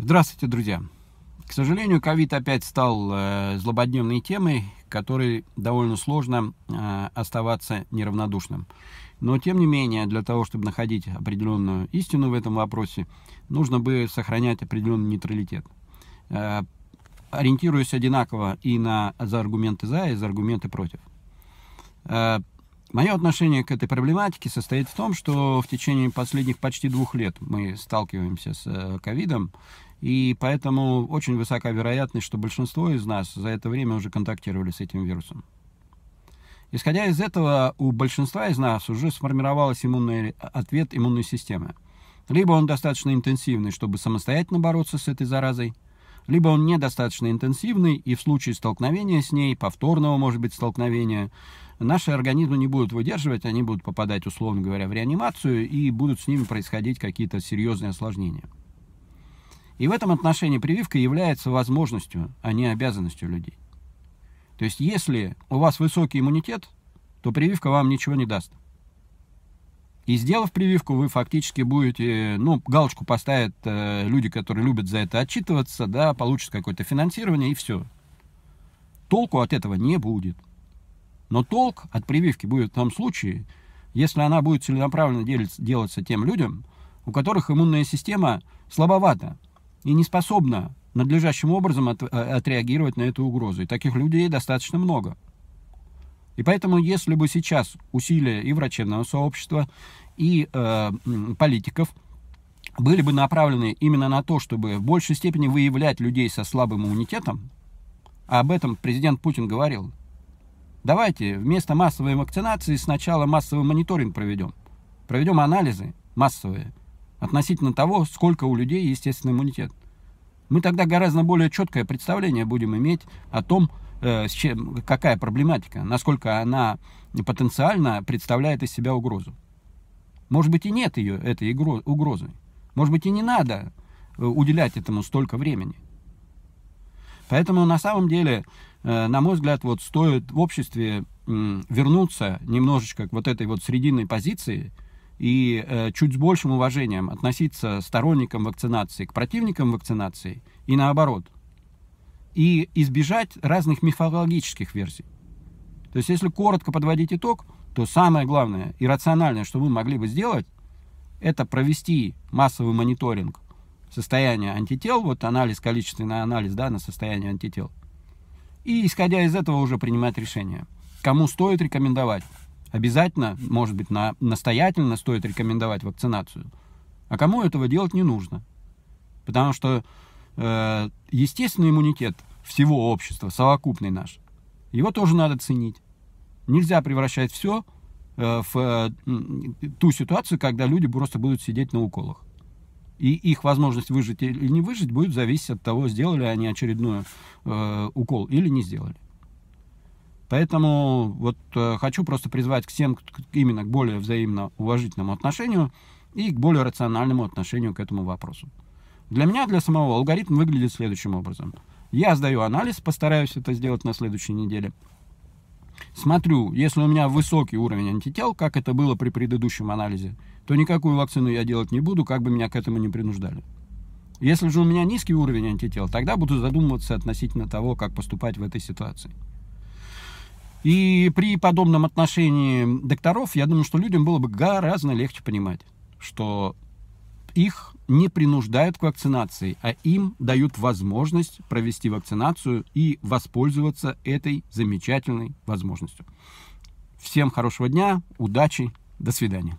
Здравствуйте, друзья! К сожалению, ковид опять стал э, злободневной темой, которой довольно сложно э, оставаться неравнодушным. Но, тем не менее, для того, чтобы находить определенную истину в этом вопросе, нужно бы сохранять определенный нейтралитет. Э, ориентируясь одинаково и на за аргументы «за», и за аргументы «против». Э, Мое отношение к этой проблематике состоит в том, что в течение последних почти двух лет мы сталкиваемся с э, ковидом, и поэтому очень высока вероятность, что большинство из нас за это время уже контактировали с этим вирусом. Исходя из этого, у большинства из нас уже сформировался иммунный ответ иммунной системы. Либо он достаточно интенсивный, чтобы самостоятельно бороться с этой заразой, либо он недостаточно интенсивный, и в случае столкновения с ней, повторного, может быть, столкновения, наши организмы не будут выдерживать, они будут попадать, условно говоря, в реанимацию, и будут с ними происходить какие-то серьезные осложнения. И в этом отношении прививка является возможностью, а не обязанностью людей. То есть, если у вас высокий иммунитет, то прививка вам ничего не даст. И сделав прививку, вы фактически будете, ну, галочку поставят э, люди, которые любят за это отчитываться, да, получат какое-то финансирование и все. Толку от этого не будет. Но толк от прививки будет в том случае, если она будет целенаправленно делиться, делаться тем людям, у которых иммунная система слабовата, и не способна надлежащим образом от, э, отреагировать на эту угрозу. И таких людей достаточно много. И поэтому, если бы сейчас усилия и врачебного сообщества, и э, политиков были бы направлены именно на то, чтобы в большей степени выявлять людей со слабым иммунитетом, а об этом президент Путин говорил, давайте вместо массовой вакцинации сначала массовый мониторинг проведем, проведем анализы массовые, относительно того, сколько у людей естественный иммунитет. Мы тогда гораздо более четкое представление будем иметь о том, э, чем, какая проблематика, насколько она потенциально представляет из себя угрозу. Может быть и нет ее, этой угрозы. Может быть и не надо э, уделять этому столько времени. Поэтому на самом деле, э, на мой взгляд, вот стоит в обществе вернуться немножечко к вот этой вот срединной позиции – и э, чуть с большим уважением относиться сторонникам вакцинации к противникам вакцинации и наоборот. И избежать разных мифологических версий. То есть, если коротко подводить итог, то самое главное и рациональное, что мы могли бы сделать, это провести массовый мониторинг состояния антител, вот анализ, количественный анализ да, на состояние антител, и исходя из этого уже принимать решение, кому стоит рекомендовать Обязательно, может быть, на, настоятельно стоит рекомендовать вакцинацию. А кому этого делать не нужно? Потому что э, естественный иммунитет всего общества, совокупный наш, его тоже надо ценить. Нельзя превращать все э, в э, ту ситуацию, когда люди просто будут сидеть на уколах. И их возможность выжить или не выжить будет зависеть от того, сделали они очередной э, укол или не сделали. Поэтому вот э, хочу просто призвать к всем именно к более взаимно уважительному отношению и к более рациональному отношению к этому вопросу. Для меня, для самого, алгоритм выглядит следующим образом. Я сдаю анализ, постараюсь это сделать на следующей неделе. Смотрю, если у меня высокий уровень антител, как это было при предыдущем анализе, то никакую вакцину я делать не буду, как бы меня к этому не принуждали. Если же у меня низкий уровень антител, тогда буду задумываться относительно того, как поступать в этой ситуации. И при подобном отношении докторов, я думаю, что людям было бы гораздо легче понимать, что их не принуждают к вакцинации, а им дают возможность провести вакцинацию и воспользоваться этой замечательной возможностью. Всем хорошего дня, удачи, до свидания.